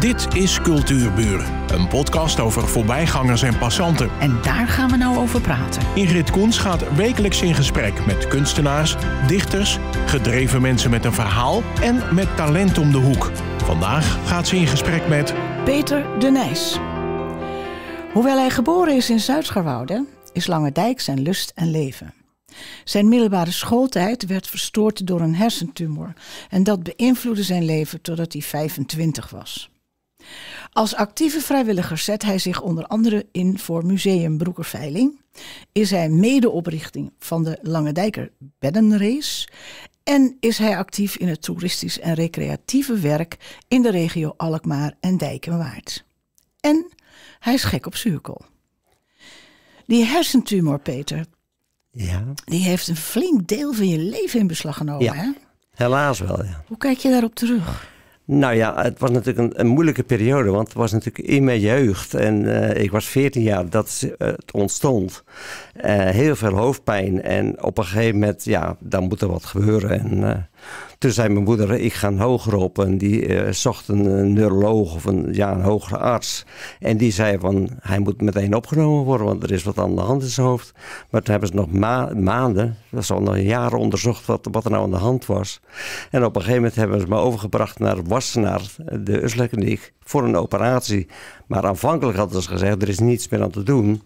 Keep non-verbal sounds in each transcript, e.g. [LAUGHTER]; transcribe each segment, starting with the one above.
Dit is Cultuurbuur, een podcast over voorbijgangers en passanten. En daar gaan we nou over praten. Ingrid Koens gaat wekelijks in gesprek met kunstenaars, dichters, gedreven mensen met een verhaal en met talent om de hoek. Vandaag gaat ze in gesprek met Peter de Nijs. Hoewel hij geboren is in Zuid-Gerwoude, is Lange Dijk zijn lust en leven. Zijn middelbare schooltijd werd verstoord door een hersentumor en dat beïnvloedde zijn leven totdat hij 25 was. Als actieve vrijwilliger zet hij zich onder andere in voor Museum Broekerveiling. Is hij medeoprichting van de Lange Dijker Beddenrace. En is hij actief in het toeristisch en recreatieve werk in de regio Alkmaar en Dijkenwaard. En hij is gek op zuurkool. Die hersentumor, Peter, ja. die heeft een flink deel van je leven in beslag genomen. Hè? Helaas wel, ja. Hoe kijk je daarop terug? Nou ja, het was natuurlijk een, een, moeilijke periode, want het was natuurlijk in mijn jeugd. En eh, ik was 14 jaar dat eh, het ontstond. Eh, heel veel hoofdpijn en op een gegeven moment, ja, dan moet er wat gebeuren. En toen zei mijn moeder, ik ga een hoger op. En die eh, zocht een, neuroloog of een, ja, een hogere arts. En die zei van, hij moet meteen opgenomen worden, want er is wat aan de hand in zijn hoofd. Maar toen hebben ze nog maanden, dat is al nog jaren onderzocht wat, wat er nou aan de hand was. En op een gegeven moment hebben ze me overgebracht naar Wassenaar, de Uslekliniek, voor een operatie. Maar aanvankelijk hadden ze gezegd, er is niets meer aan te doen.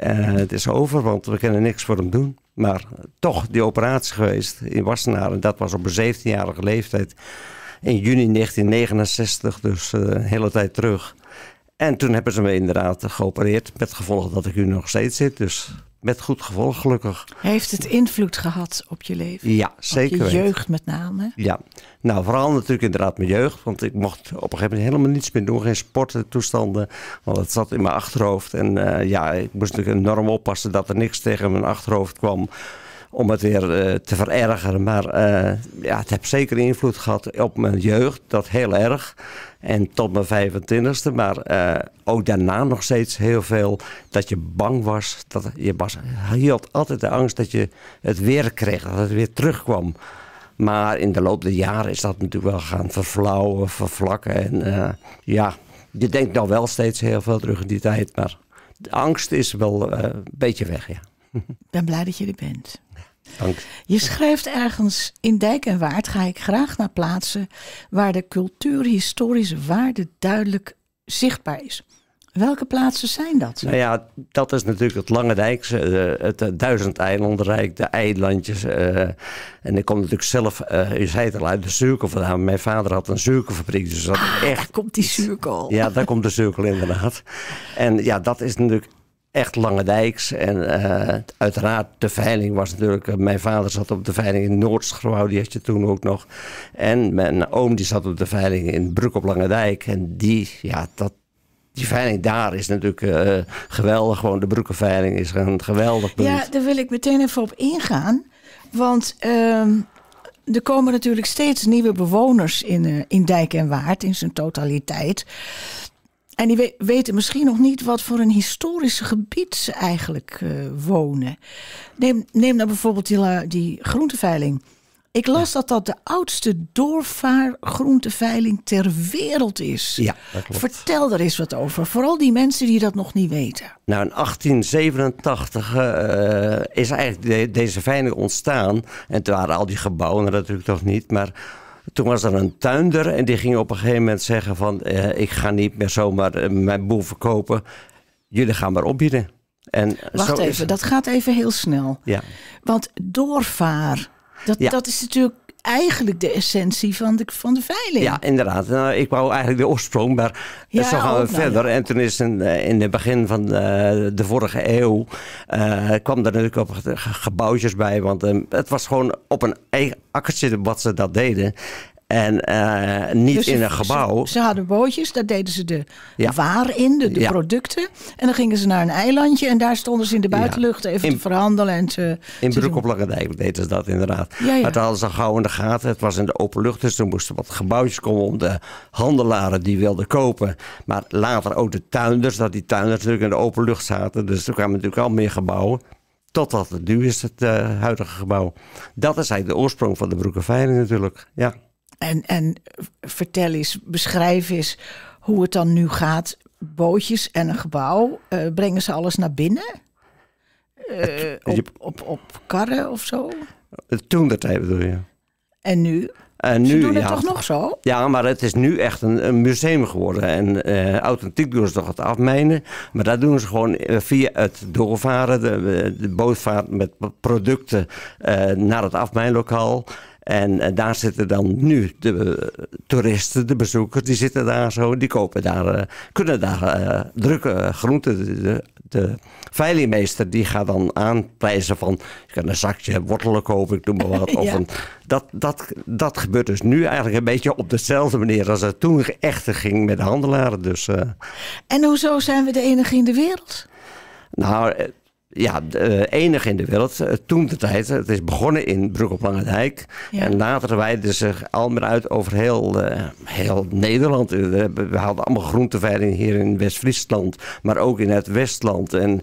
Eh, het is over, want we kunnen niks voor hem doen. Maar toch, die operatie geweest in Wassenaar, en dat was op een 17-jarige leeftijd. In juni 1969, dus eh, een hele tijd terug. En toen hebben ze me inderdaad geopereerd. Met gevolg dat ik nu nog steeds zit. Dus met goed gevolg, gelukkig. Heeft het invloed gehad op je leven? Ja, zeker. Op je jeugd met name? Ja, nou vooral natuurlijk inderdaad mijn jeugd. Want ik mocht op een gegeven moment helemaal niets meer doen. Geen sporten, toestanden. Want het zat in mijn achterhoofd. En eh, ja, ik moest natuurlijk enorm oppassen dat er niks tegen mijn achterhoofd kwam om het weer eh, te verergeren. Maar eh, ja, het heeft zeker invloed gehad op mijn jeugd, dat heel erg. En tot mijn 25ste, maar eh, ook daarna nog steeds heel veel dat je bang was. Dat je, was, je had altijd de angst dat je het weer kreeg, dat het weer terugkwam. Maar in de loop der jaren is dat natuurlijk wel gaan verflauwen, vervlakken. En ja, je denkt nog wel steeds heel veel terug in die tijd, maar de angst is wel een beetje weg, ja. Ik ben blij dat je er bent. Je schrijft ergens in Dijk en Waard ga ik graag naar plaatsen waar de cultuurhistorische waarde duidelijk zichtbaar is. Welke plaatsen zijn dat? Nou ja, dat is natuurlijk het Lange Dijkse, eh, het eh, Duizend Eilandenrijk, de eilandjes. Eh, en ik kom natuurlijk zelf, u zei het al, uit de suiker vandaan. Mijn vader had een suikerfabriek, dus dat ah, echt... daar komt die cirkel? Ja, daar komt de suiker inderdaad. En ja, dat is natuurlijk echt lange dijks. En eh, uiteraard de veiling was natuurlijk... Eh, mijn vader zat op de veiling in Noordschrouw, die had je toen ook nog. En mijn oom die zat op de veiling in Bruk op Lange Dijk. En die, ja, dat, die veiling daar is natuurlijk eh, geweldig. Gewoon de Broekenveiling is een geweldig punt. Ja, daar wil ik meteen even op ingaan. Want ehm, er komen natuurlijk steeds nieuwe bewoners in, in Dijk en Waard in zijn totaliteit. En die weten misschien nog niet wat voor een historisch gebied ze eigenlijk eh, wonen. Neem, neem nou bijvoorbeeld die, die groenteveiling. Ik las dat dat de oudste doorvaargroenteveiling ter wereld is. Ja, Vertel er eens wat over. Vooral die mensen die dat nog niet weten. Nou, in 1887 eh, eh, is eigenlijk deze veiling ontstaan. En toen waren al die gebouwen natuurlijk toch niet. Maar toen was er een tuinder en die ging op een gegeven moment zeggen van... Eh, ik ga niet meer zomaar eh, mijn boel verkopen. Jullie gaan maar opbieden. En Wacht even, dat gaat even heel snel. Ja. Want doorvaar, dat, dat is natuurlijk eigenlijk de essentie van de, van de veiling. Ja, inderdaad. Nou, ik wou eigenlijk de oorsprong, maar zo gaan we verder. En toen is eh, in, het begin van de, eh, de vorige eeuw... Eh, kwam er natuurlijk ook gebouwtjes bij. Want ehm, het was gewoon op een eigen akkertje wat ze dat deden. En eh, niet dus in een gebouw. Ze, hadden bootjes, daar deden ze de waar in, de, de producten. En dan gingen ze naar een eilandje en daar stonden ze in de buitenlucht even te verhandelen. En te, in Broek op Langendijk deden ze dat inderdaad. Maar toen hadden ze gauw in de gaten. Het was in de open lucht, dus toen moesten wat gebouwtjes komen om de handelaren die wilden kopen. Maar later ook de tuinders, dat die tuinders natuurlijk in de open lucht zaten. Dus toen kwamen natuurlijk al meer gebouwen. Totdat het nu is, het eh, huidige gebouw. Dat is eigenlijk de oorsprong van de Broekenveiling natuurlijk. Ja. En, en vertel eens, beschrijf eens hoe het dan nu gaat. Bootjes en een gebouw, eh, brengen ze alles naar binnen? Eh, op, op, op karren of zo? Toen dat tijd bedoel je. En nu? En nu, doen het toch nog zo? Ja, maar het is nu echt een, museum geworden. En eh, authentiek doen ze toch het afmijnen. Maar dat doen ze gewoon via het doorvaren, de, bootvaart met producten naar het afmijnlokaal. En eh, daar zitten dan nu de eh, toeristen, de bezoekers, die zitten daar zo, die kopen daar, eh, kunnen daar drukke groenten. De, de veilingmeester die gaat dan aanprijzen van, ik kan een zakje wortelen kopen, ik doe maar wat. [LAUGHS] Of een, dat, dat, dat gebeurt dus nu eigenlijk een beetje op dezelfde manier als het toen echt ging met de handelaren. Dus, En hoezo zijn we de enige in de wereld? Nou, ja, de, eh, enig in de wereld. Eh, toen de tijd, eh, het is begonnen in Broek op Lange Dijk. En later wijden zich al meer uit over heel, heel Nederland. We hadden allemaal groenteveiling hier in West-Friesland, maar ook in het Westland. En,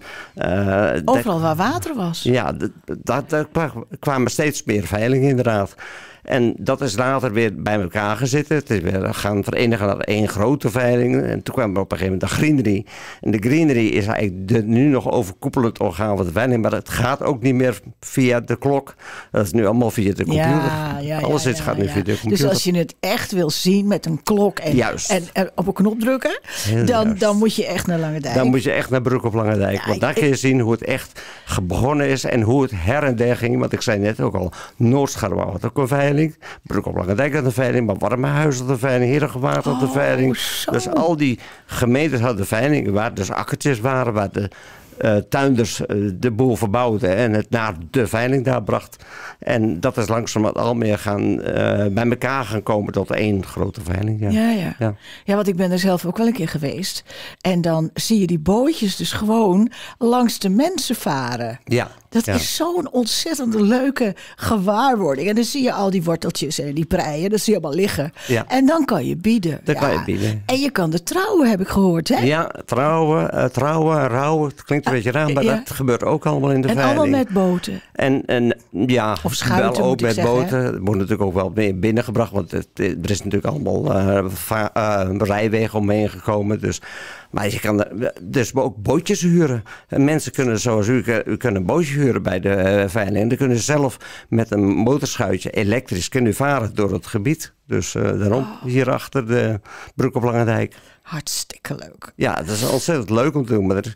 Overal waar water was. Ja, daar kwamen steeds meer veilingen inderdaad. En dat is later weer bij elkaar gezeten. Het is weer gaan verenigen naar één grote veiling. En toen kwam op een gegeven moment de greenery. En de greenery is eigenlijk nu nog overkoepelend orgaan van de veiling. Maar het gaat ook niet meer via de klok. Dat is nu allemaal via de computer. Ja, ja, Alles ja, gaat nu via de dus computer. Dus als je het echt wil zien met een klok en, en, op een knop drukken, dan, dan moet je echt naar Lange Dijk. Dan moet je echt naar Broek op Lange Dijk. want daar kun je zien hoe het echt begonnen is en hoe het her en der ging. Want ik zei net ook al, Noordscharwouw had ook een veiling veiling. Broek-op-Langendijk had een veiling. Maar Warmehuis had de veiling. Herengewaard had de oh, veiling. dus al die gemeentes hadden veilingen waar dus akkertjes waren. Waar de eh, tuinders eh, de boel verbouwden en het naar de veiling daar bracht. En dat is langzamerhand al meer gaan, eh, bij elkaar gaan komen tot één grote veiling. Ja. Ja, ja. want ik ben er zelf ook wel een keer geweest. En dan zie je die bootjes dus gewoon langs de mensen varen. Ja. Dat is zo'n ontzettend leuke gewaarwording. En dan zie je al die worteltjes en die preien. Dat zie je allemaal liggen. En dan kan je bieden. kan je bieden. En je kan de trouwen, heb ik gehoord. Hè? Ja, trouwen, uh, trouwen, rouwen. Het klinkt een ah, beetje raar, maar dat gebeurt ook allemaal in de en veiling. En allemaal met boten. En, en ja, of wel ook met boten. Het natuurlijk ook wel meer binnengebracht. Want het, er is natuurlijk allemaal uh, uh, rijwegen omheen gekomen. Dus maar je kan dus ook bootjes huren. mensen kunnen zoals u, eh, u kunnen een bootje huren bij de eh, veiling. En dan kunnen ze zelf met een motorschuitje elektrisch kunnen varen door het gebied. Dus eh, daarom oh. hier achter de Broek op Langendijk. Hartstikke leuk. Ja, dat is ontzettend leuk om te doen. Maar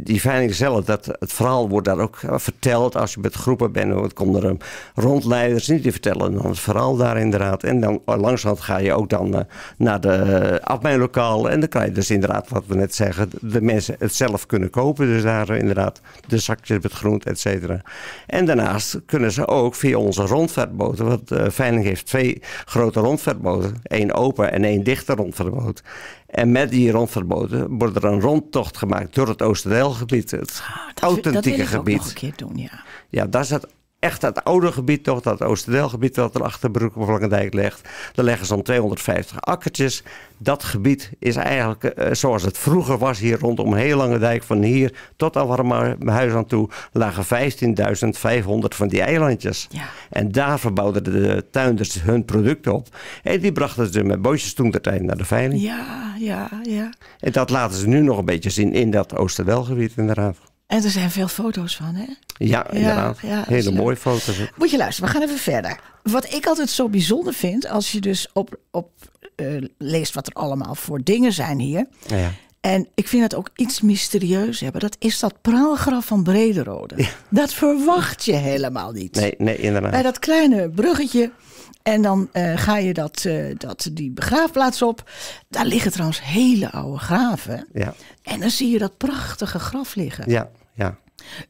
die veiling zelf, dat, het verhaal wordt daar ook eh, verteld. Als je met groepen bent, dan komen er rondleiders niet die vertellen dan het verhaal daar inderdaad. En dan eh, langzaam ga je ook dan eh, naar de afmijnlokaal. En dan krijg je dus inderdaad, wat we net zeggen, de mensen het zelf kunnen kopen. Dus daar inderdaad de zakjes met groente, et cetera. En daarnaast kunnen ze ook via onze rondvaartboten, want de heeft twee grote rondvaartboten. één open en één dichte rondvaartboot. En met die rondverboden wordt er een rondtocht gemaakt door het Oosterdeelgebied. Het oh, dat, authentieke dat wil ik gebied. nog een keer doen, ja. Ja, daar zat echt dat oude gebied, toch, dat Oosterdelgebied dat er achter Langendijk ligt. Daar leggen dan 250 akkertjes. Dat gebied is eigenlijk eh, zoals het vroeger was hier rondom heel lange dijk. Van hier tot aan huis aan toe lagen 15.500 van die eilandjes. Ja. En daar verbouwden de tuinders hun producten op. En die brachten ze met bootjes toen de tijd naar de veiling. Ja, ja, ja. En dat laten ze nu nog een beetje zien in dat Oosterdelgebied inderdaad. En er zijn veel foto's van, hè? Ja, Ja, Hele mooie foto's. Moet je luisteren, we gaan even verder. Wat ik altijd zo bijzonder vind, als je dus op, op eh, leest wat er allemaal voor dingen zijn hier. Ja. En ik vind het ook iets mysterieus hebben. Dat is dat praalgraf van Brederode. Dat verwacht je helemaal niet. Nee, nee, inderdaad. Bij dat kleine bruggetje. En dan eh, ga je dat, eh, dat, die begraafplaats op. Daar liggen trouwens hele oude graven. Ja. En dan zie je dat prachtige graf liggen. Ja.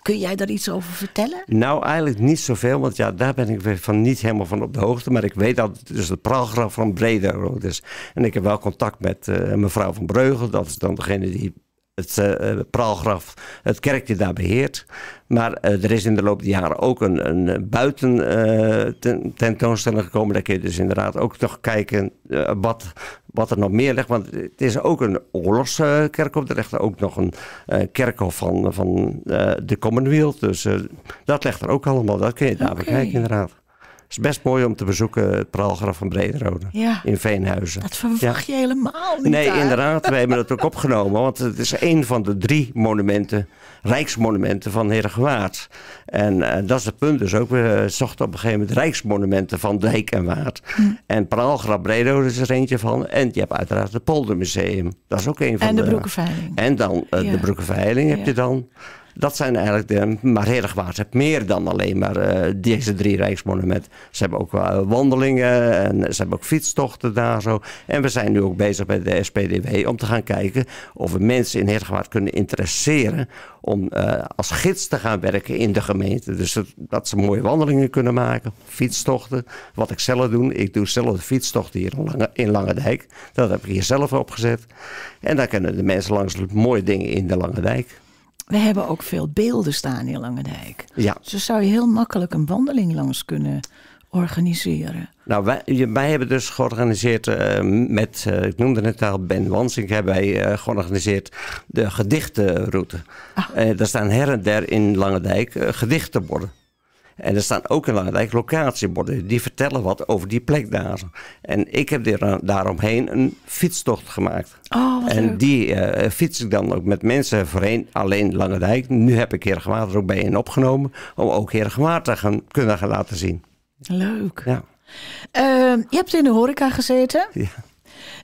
Kun jij daar iets over vertellen? Nou, eigenlijk niet zoveel, want ja, daar ben ik van niet helemaal van op de hoogte. Maar ik weet dat het dus het praalgraf van Brederode is. En ik heb wel contact met eh, mevrouw van Breugel, dat is dan degene die het eh, eh, praalgraf, het kerkje daar beheert. Maar er is in de loop der jaren ook een, een buiten uh, tentoonstelling gekomen. Daar kun je dus inderdaad ook toch kijken wat wat er nog meer ligt. Want het is ook een oorlogskerkhof. Er ligt ook nog een eh, kerkhof van, van eh, de Commonwealth. Dus eh, dat ligt er ook allemaal. Dat kun je daar okay. bekijken inderdaad is best mooi om te bezoeken, het praalgraf van Brederode in Veenhuizen. Dat verwacht je helemaal niet. Nee, inderdaad. We hebben dat ook opgenomen, want het is een van de drie monumenten, rijksmonumenten van Herengewaard. En eh, dat is het punt dus ook. We eh, zochten op een gegeven moment rijksmonumenten van Dijk en Waard. Hm. En praalgraf Brederode is er eentje van. En je hebt uiteraard het Poldermuseum. Dat is ook een van de... En de Broekenveiling. En dan eh, de Broekenveiling heb je dan. Dat zijn eigenlijk de, maar ze heeft meer dan alleen maar eh, deze drie Rijksmonumenten. Ze hebben ook eh, wandelingen en ze hebben ook fietstochten daar zo. En we zijn nu ook bezig bij de SPDW om te gaan kijken of we mensen in Herengewaard kunnen interesseren om eh, als gids te gaan werken in de gemeente. Dus dat, ze mooie wandelingen kunnen maken, fietstochten. Wat ik zelf doe, ik doe zelf de fietstocht hier in, Lange, in Dat heb ik hier zelf opgezet. En daar kunnen de mensen langs mooie dingen in de Lange Dijk. We hebben ook veel beelden staan in Langendijk. Ja. Dus zou je heel makkelijk een wandeling langs kunnen organiseren. Nou, wij, wij hebben dus georganiseerd eh, met, eh, ik noemde het al, Ben Wansink hebben wij uh, georganiseerd de gedichtenroute. Ah. daar staan her en der in Langendijk gedichtenborden. En er staan ook een Luidijk locatieborden. Die vertellen wat over die plek daar. En ik heb daaromheen een fietstocht gemaakt. Oh, en leuk. die eh, fiets ik dan ook met mensen voorheen. Alleen Dijk. Nu heb ik Heergewaard er ook bij in opgenomen. Om ook Heergewaard te gaan, kunnen gaan laten zien. Leuk. Ja. Ehm, je hebt in de horeca gezeten. Ja.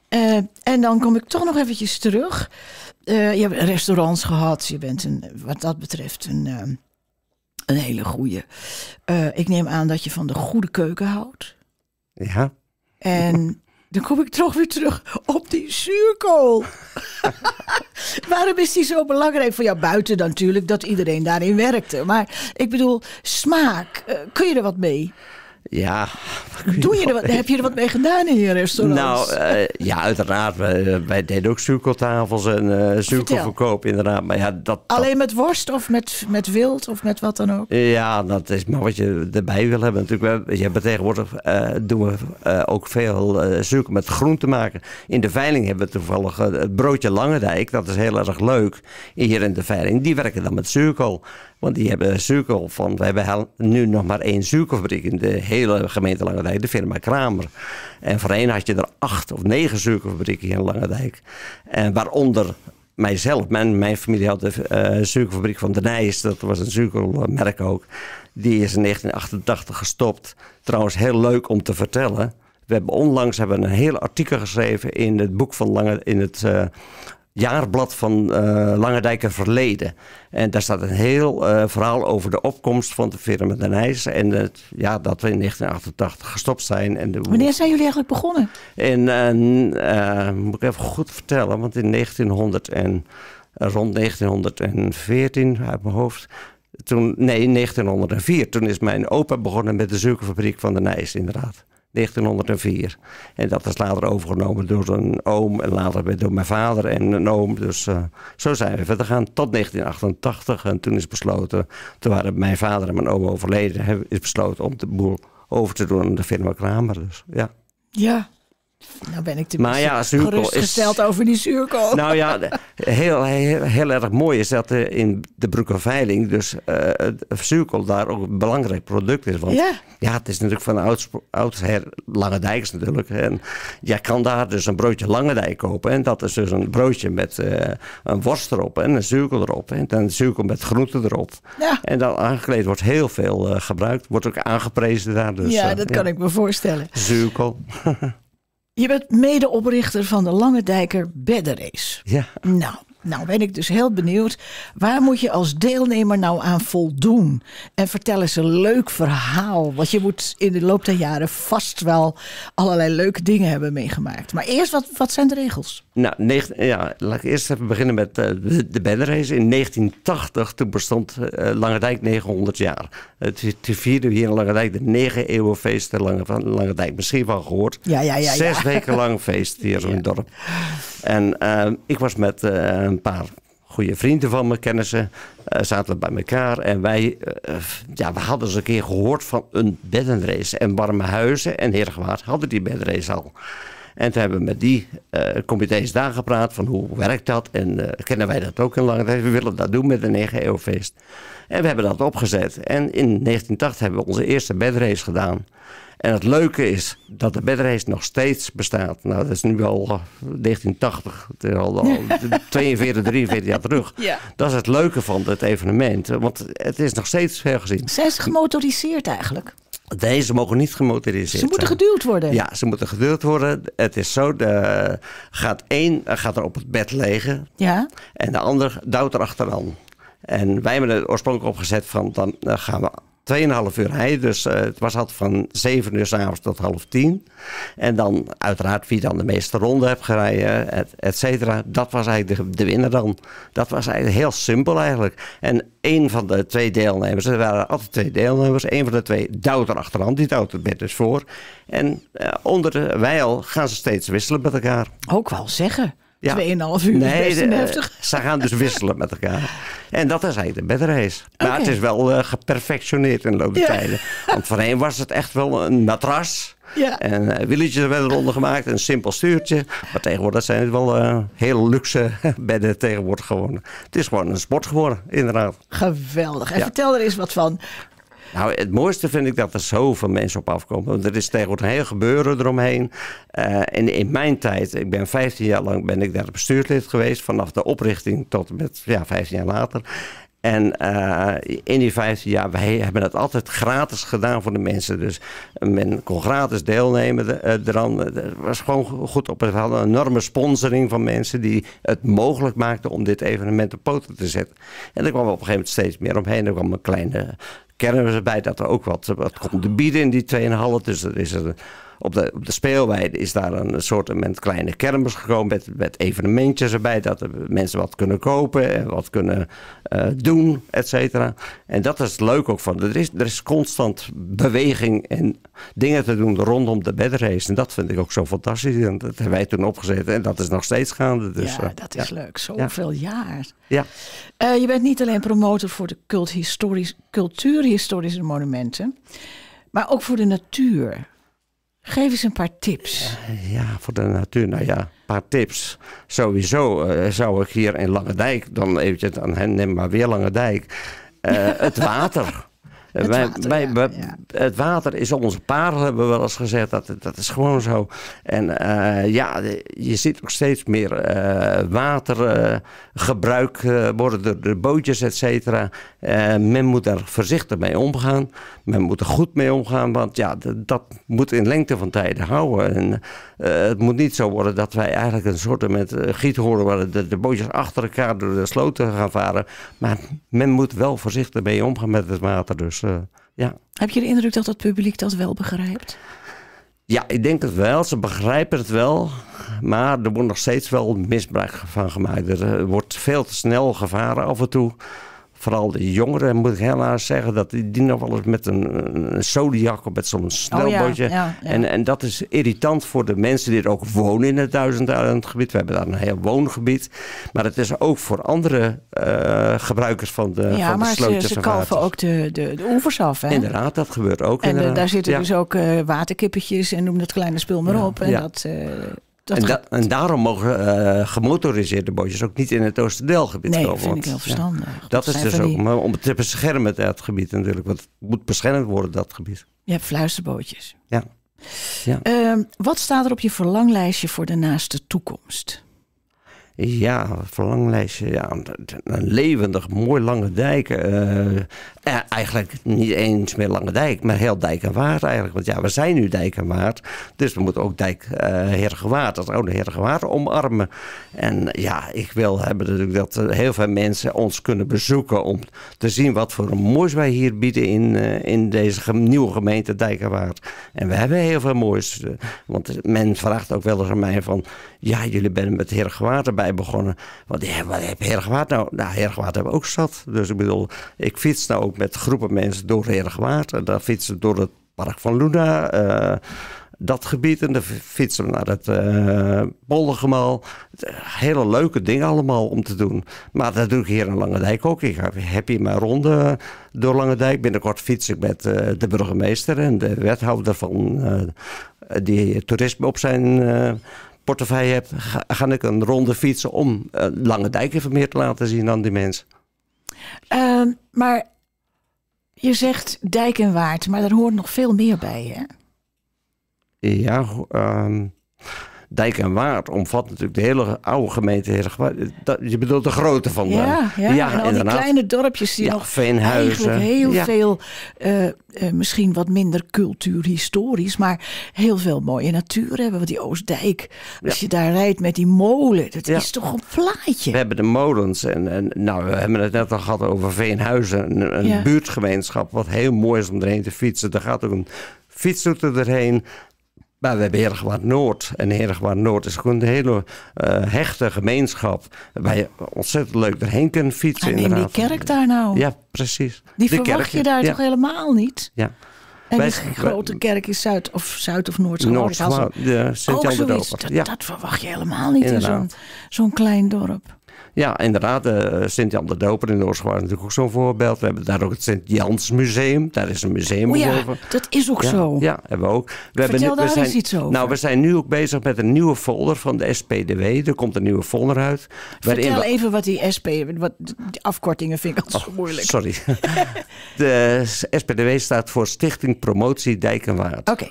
Eh, en dan kom ik toch nog eventjes terug. Eh, je hebt restaurants gehad. Je bent een, wat dat betreft een ehm, een hele goede. Eh, ik neem aan dat je van de goede keuken houdt. Ja. En dan kom ik toch weer terug op die zuurkool. [LAUGHS] Waarom is die zo belangrijk voor jou? Buiten dan natuurlijk dat iedereen daarin werkte. Maar ik bedoel, smaak, eh, kun je er wat mee? Ja. Doe je er wat, heb je er wat mee gedaan in je restaurant? Nou, eh, ja, uiteraard. Eh, wij, deden ook zuurkooltafels en uh, inderdaad. Maar ja, dat, Alleen met worst of met, met wild of met wat dan ook? Ja, dat is maar wat je erbij wil hebben. Natuurlijk, we, je tegenwoordig doen we ook veel zuurkool met groente maken. In de veiling hebben we toevallig het broodje Langendijk. Dat is heel erg leuk hier in de veiling. Die werken dan met zuurkool. Want die hebben suiker. van. We hebben nu nog maar één suikerfabriek in de hele gemeente Langendijk, de firma Kramer. En voorheen had je er acht of negen suikerfabrieken in Langendijk. En waaronder mijzelf. Mijn, mijn familie had de uh, van de Nijs. Dat was een suikermerk ook. Die is in 1988 gestopt. Trouwens, heel leuk om te vertellen. We hebben onlangs hebben een heel artikel geschreven in het boek van Lange, in het eh, jaarblad van eh, Langendijken Verleden. En daar staat een heel eh, verhaal over de opkomst van de firma Den IJs. En het, ja, dat we in 1988 gestopt zijn. En de... Wanneer zijn jullie eigenlijk begonnen? En eh, moet ik even goed vertellen, want in 1900 en rond 1914 uit mijn hoofd. Toen, nee, 1904. Toen is mijn opa begonnen met de suikerfabriek van de Nijs, inderdaad. 1904. En dat is later overgenomen door een oom en later door mijn vader en een oom. Dus eh, zo zijn we verder gaan tot 1988. En toen is besloten, toen waren mijn vader en mijn oom overleden, is besloten om de boel over te doen aan de firma Kramer. Dus, ja. ja, nou ben ik te maar ja, gerustgesteld is, over die zuurkool. Nou ja, [LAUGHS] heel, heel, heel erg mooi is dat eh, in de Broekenveiling dus uh, zuurkool daar ook een belangrijk product is. Want ja, het is natuurlijk van her oudsher Dijkers natuurlijk. En je kan daar dus een broodje Dijk kopen. En dat is dus een broodje met eh, een worst erop en een zuurkool erop. En dan zuurkool met groenten erop. Ja. En dan aangekleed wordt heel veel gebruikt. Wordt ook aangeprezen daar. Dus, ja, dat kan ik me voorstellen. Zuurkool. [LAUGHS] Je bent medeoprichter van de Lange Dijker Beddenrace. Ja. Nou, nou ben ik dus heel benieuwd, waar moet je als deelnemer nou aan voldoen? En vertel eens een leuk verhaal, want je moet in de loop der jaren vast wel allerlei leuke dingen hebben meegemaakt. Maar eerst, wat, wat zijn de regels? Nou, negen, ja, laat ik eerst even beginnen met eh, de, de In 1980, toen bestond uh, eh, Langendijk 900 jaar. Het uh, te hier in Langendijk de 9 eeuwen feest van Langendijk. Misschien wel gehoord. Ja, ja, ja, Zes weken lang [LAUGHS] feest hier in het dorp. En eh, ik was met eh, een paar goede vrienden van me, kennissen, eh, zaten bij elkaar. En wij ja, we hadden eens een keer gehoord van een beddenrace. En Warme Huizen en Heergewaard hadden die beddenrace al. En toen hebben we met die uh, comité's daar gepraat van hoe werkt dat en kennen wij dat ook in lange tijd. We willen dat doen met een 9 eeuw feest. En we hebben dat opgezet. En in 1980 hebben we onze eerste bedrace gedaan. En het leuke is dat de bedrace nog steeds bestaat. Nou, dat is nu al 1980, eh, het is al, 42, 43 [LAUGHS] jaar terug. Ja. Dat is het leuke van het evenement, eh, want het is nog steeds veel gezien. Zijn gemotoriseerd eigenlijk? Deze mogen niet gemotoriseerd Ze moeten geduwd worden? Ja, ze moeten geduwd worden. Het is zo, de, gaat één eh, gaat er op het bed liggen ja. en de ander duwt er achteraan. En wij hebben het oorspronkelijk opgezet van, dan gaan we 2,5 uur rijden, Dus eh, het was altijd van 7 uur s'avonds tot half 10. En dan uiteraard wie dan de meeste ronde hebt gereden, et, cetera. Dat was eigenlijk de, de, winnaar dan. Dat was eigenlijk heel simpel eigenlijk. En één van de twee deelnemers, er waren altijd twee deelnemers. Een van de twee duwt er achteraan, die duwt het met dus voor. En eh, onder de wijl gaan ze steeds wisselen met elkaar. Ook wel zeggen ja. 2,5 uur. Nee, is best eh, Ze gaan dus wisselen met elkaar. En dat is eigenlijk de bedrace. Maar het is wel eh, geperfectioneerd in de loop der tijden. Want voorheen was het echt wel een matras. Ja. En uh, werden eronder gemaakt, een simpel stuurtje. Maar tegenwoordig zijn het wel uh, hele luxe [LAUGHS] bedden tegenwoordig geworden. Het is gewoon een sport geworden, inderdaad. Geweldig. En vertel er eens wat van. Nou, het mooiste vind ik dat er zoveel mensen op afkomen. Want er is tegenwoordig een heel gebeuren eromheen. Eh, in mijn tijd, ik ben 15 jaar lang ben ik daar bestuurslid geweest. Vanaf de oprichting tot met ja, 15 jaar later. En eh, in die 15 jaar, wij hebben dat altijd gratis gedaan voor de mensen. Dus men kon gratis deelnemen eh, eraan. Het was gewoon goed op. We hadden een enorme sponsoring van mensen die het mogelijk maakten om dit evenement op poten te zetten. En er kwam op een gegeven moment steeds meer omheen. Er kwam een kleine kern erbij dat er ook wat, wat kon te bieden in die 2,5. Dus dat is er op de, op de speelweide is daar een soort een kleine kermis gekomen met, met evenementjes erbij. Dat mensen wat kunnen kopen en wat kunnen eh, doen, et cetera. En dat is leuk ook van. Er is, er is constant beweging en dingen te doen rondom de bedrace. En dat vind ik ook zo fantastisch. En dat hebben wij toen opgezet en dat is nog steeds gaande. Dus, ja, eh, dat is leuk. Zoveel ja. jaar. Ja. Eh, je bent niet alleen promotor voor de cultuurhistorische monumenten, maar ook voor de natuur. Geef eens een paar tips. Eh, ja, voor de natuur. Nou ja, een paar tips. Sowieso eh, zou ik hier in Lange Dijk, dan eventjes aan hen neem maar weer Lange Dijk. Eh, het water. Het, water, het water is onze parel, hebben we wel eens gezegd. Dat, dat is gewoon zo. En eh, ja, je ziet ook steeds meer eh, watergebruik eh, worden door de bootjes, et cetera. men moet er voorzichtig mee omgaan. Men moet er goed mee omgaan, want ja, dat moet in lengte van tijden houden. En het moet niet zo worden dat wij eigenlijk een soort met giet horen... waar de, de bootjes achter elkaar door de sloten gaan varen. Maar men moet wel voorzichtig mee omgaan met het water dus. Eh, ja. Heb je de indruk dat het publiek dat wel begrijpt? Ja, ik denk het wel. Ze begrijpen het wel. Maar er wordt nog steeds wel misbruik van gemaakt. Er eh, wordt veel te snel gevaren af en toe vooral de jongeren, moet ik helaas zeggen, dat die nog wel eens met een, een zodiac of met zo'n oh snelbootje. en, en dat is irritant voor de mensen die er ook wonen in het gebied We hebben daar een heel woongebied. Maar het is ook voor andere eh, gebruikers van de, ja, van de sleutels. Ja, maar ze, kalven ook de, de, de oevers af. Hè? Inderdaad, dat gebeurt ook. En eh, daar zitten dus ook eh, waterkippetjes en noem dat kleine spul maar op. En dat, en, en, daarom mogen eh, gemotoriseerde bootjes ook niet in het Oosterdeelgebied nee, komen. Nee, vind ik heel verstandig. dat, is dus ook die... om te beschermen, dat gebied natuurlijk. Want het moet beschermd worden, dat gebied. Je hebt fluisterbootjes. Ja. ja. Ehm, wat staat er op je verlanglijstje voor de naaste toekomst? Ja, verlanglijstje. Ja, een levendig, mooi lange dijk. Uh, eh, eigenlijk niet eens meer Lange Dijk, maar heel Dijk en Waard eigenlijk. Want ja, we zijn nu Dijk en Waard, dus we moeten ook Dijk uh, dat oude omarmen. En ja, ik wil hebben natuurlijk dat heel veel mensen ons kunnen bezoeken om te zien wat voor moois wij hier bieden in, eh, in deze nieuwe gemeente Dijk en Waard. En we hebben heel veel moois, eh, want men vraagt ook wel eens aan mij van, ja, jullie zijn met Water bij begonnen. Want ja, wat heb Heergewaard nou? Nou, Heergewaard hebben we ook zat. Dus ik bedoel, ik fiets nou ook met groepen mensen door Herengewaard. dan fietsen door het park van Luna. Eh, dat gebied en dan fietsen we naar het uh, poldergemaal. Hele leuke dingen allemaal om te doen. Maar dat doe ik hier in Langendijk ook. Ik heb hier mijn ronde door Langendijk. Binnenkort fiets ik met eh, de burgemeester en de wethouder van die toerisme op zijn portefeuille heb, Ga, ik een ronde fietsen om dijk even meer te laten zien aan die mensen. Ehm, maar je zegt dijk en waard, maar daar hoort nog veel meer bij, hè? Ja, um, Dijk en Waard omvat natuurlijk de hele oude gemeente Je bedoelt de grote van Ja, ja, en al die kleine dorpjes die nog Veenhuizen. eigenlijk heel veel, eh, eh, misschien wat minder cultuurhistorisch, maar heel veel mooie natuur hebben. Want die Oostdijk, als je daar rijdt met die molen, dat is toch een plaatje. We hebben de molens en, en nou, we hebben het net al gehad over Veenhuizen, een, een buurtgemeenschap wat heel mooi is om erheen te fietsen. Daar gaat ook een fietsroute erheen. Maar we hebben Heerlijk Noord. En Heerlijk Noord is gewoon een hele eh, hechte gemeenschap. Waar je ontzettend leuk erheen kunt fietsen. En ah, in inderdaad. die kerk daar nou? Ja, precies. Die, verwacht kerk, je daar toch helemaal niet? Ja. En Wij, die grote kerk is Zuid of, Zuid of Noord. Noord, ja, Sint-Jan Dat, verwacht je helemaal niet in zo'n zo'n klein dorp. Ja, inderdaad. Uh, Sint-Jan de Doper in Noorschwaard is natuurlijk ook zo'n voorbeeld. We hebben daar ook het Sint-Jans Museum. Daar is een museum oh ja, over. dat is ook zo. Ja, hebben we ook. We Vertel hebben, daar eens iets over. Nou, we zijn nu ook bezig met een nieuwe folder van de SPDW. Er komt een nieuwe folder uit. Vertel even wat die SP... Wat, afkortingen vind ik altijd zo oh, moeilijk. Sorry. [LAUGHS] de SPDW staat voor Stichting Promotie Dijk en Waard. Oké.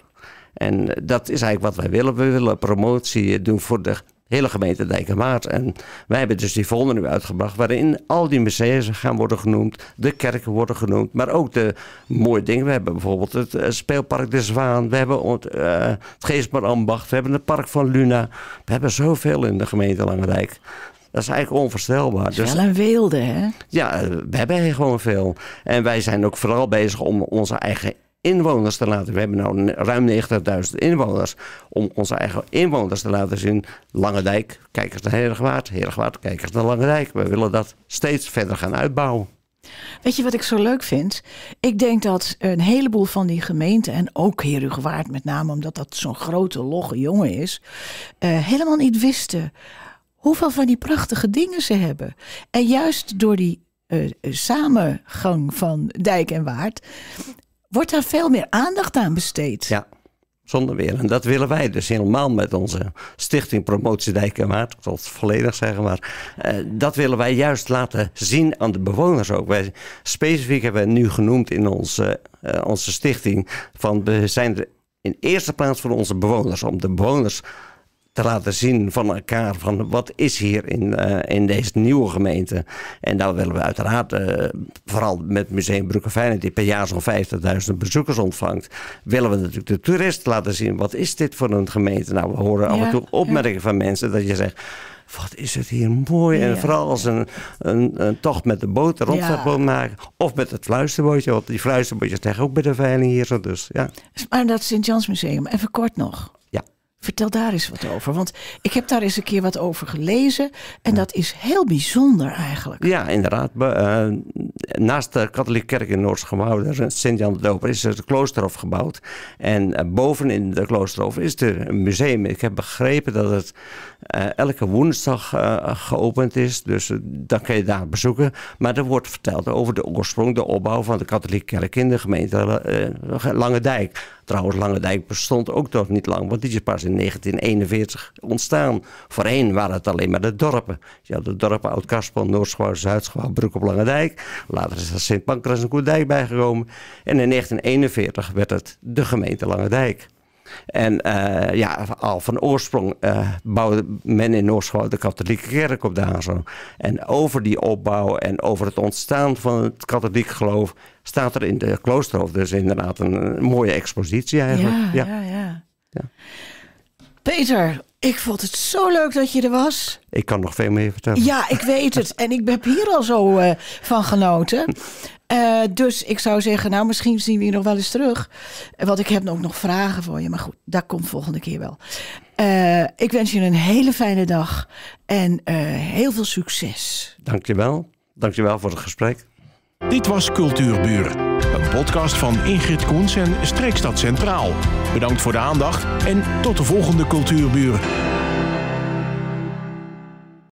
En dat is eigenlijk wat wij willen. We willen promotie doen voor de hele gemeente Dijk En en wij hebben dus die volgende nu uitgebracht, waarin al die musea's gaan worden genoemd, de kerken worden genoemd, maar ook de mooie dingen. We hebben bijvoorbeeld het eh, speelpark De Zwaan, we hebben het, uh, we hebben het park van Luna. We hebben zoveel in de gemeente Langendijk. Dat is eigenlijk onvoorstelbaar. Het is dus wel een weelde, hè? Ja, eh, we hebben gewoon veel. En wij zijn ook vooral bezig om onze eigen inwoners te laten. We hebben nu ruim 90.000 inwoners. Om onze eigen inwoners te laten zien. Lange Dijk, kijkers naar Herengewaard. Herengewaard, kijkers naar Lange Dijk. We willen dat steeds verder gaan uitbouwen. Weet je wat ik zo leuk vind? Ik denk dat een heleboel van die gemeenten, en ook Herugewaard met name, omdat dat zo'n grote, logge jongen is, eh, helemaal niet wisten hoeveel van die prachtige dingen ze hebben. En juist door die eh, samengang van dijk en waard wordt daar veel meer aandacht aan besteed. Ja, zonder weer. En dat willen wij dus helemaal met onze Stichting Promotie Dijk en Water, tot volledig zeggen maar. Eh, dat willen wij juist laten zien aan de bewoners ook. Wij, specifiek hebben we nu genoemd in onze, eh, onze stichting van we zijn er in eerste plaats voor onze bewoners, om de bewoners te laten zien van elkaar van wat is hier in, eh, in deze nieuwe gemeente. En daar willen we uiteraard, eh, vooral met Museum Broekenfijnheid, die per jaar zo'n 50.000 bezoekers ontvangt, willen we natuurlijk de toerist laten zien wat is dit voor een gemeente. Nou, we horen af en toe opmerkingen van mensen dat je zegt, wat is het hier mooi. En vooral als een, een, een, tocht met de boot de rondvaart wil maken. Of met het fluisterbootje. Want die fluisterbootjes liggen ook bij de veiling hier zo. Dus, ja. Maar dat Sint-Jansmuseum, even kort nog. Vertel daar eens wat over. Want ik heb daar eens een keer wat over gelezen. En dat is heel bijzonder eigenlijk. Ja, inderdaad. Eh, naast de katholieke kerk in Noord-Gemouwen, Sint-Jan de Doper, is er een kloosterhof gebouwd. En eh, boven in de kloosterhof is er een museum. Ik heb begrepen dat het eh, elke woensdag geopend is. Dus dan kun je daar bezoeken. Maar er wordt verteld over de oorsprong, de opbouw van de katholieke kerk in de gemeente Lange Dijk. Trouwens, Lange Dijk bestond ook nog niet lang, want die is pas in 1941 ontstaan. Voorheen waren het alleen maar de dorpen. Je had de dorpen oud kaspel Noordschouw, Zuidschouw, Broek op Lange Dijk. Later is er Sint Pancras en Koerdijk bijgekomen. En in 1941 werd het de gemeente Lange Dijk. En eh, ja, al van oorsprong uh, bouwde men in Noordschouw de katholieke kerk op daar zo. En over die opbouw en over het ontstaan van het katholiek geloof... staat er in de kloosterhof dus inderdaad een, een mooie expositie eigenlijk. ja, ja. ja. ja. ja. Peter, ik vond het zo leuk dat je er was. Ik kan nog veel meer vertellen. Ja, ik weet het. [LAUGHS] En ik heb hier al zo eh, van genoten. [LAUGHS] Eh, dus ik zou zeggen, nou, misschien zien we je nog wel eens terug. Want ik heb ook nog vragen voor je. Maar goed, dat komt volgende keer wel. Eh, ik wens je een hele fijne dag en heel veel succes. Dankjewel. Dankjewel voor het gesprek. Dit was Cultuurbuur, een podcast van Ingrid Koens en Streekstad Centraal. Bedankt voor de aandacht en tot de volgende Cultuurbuur.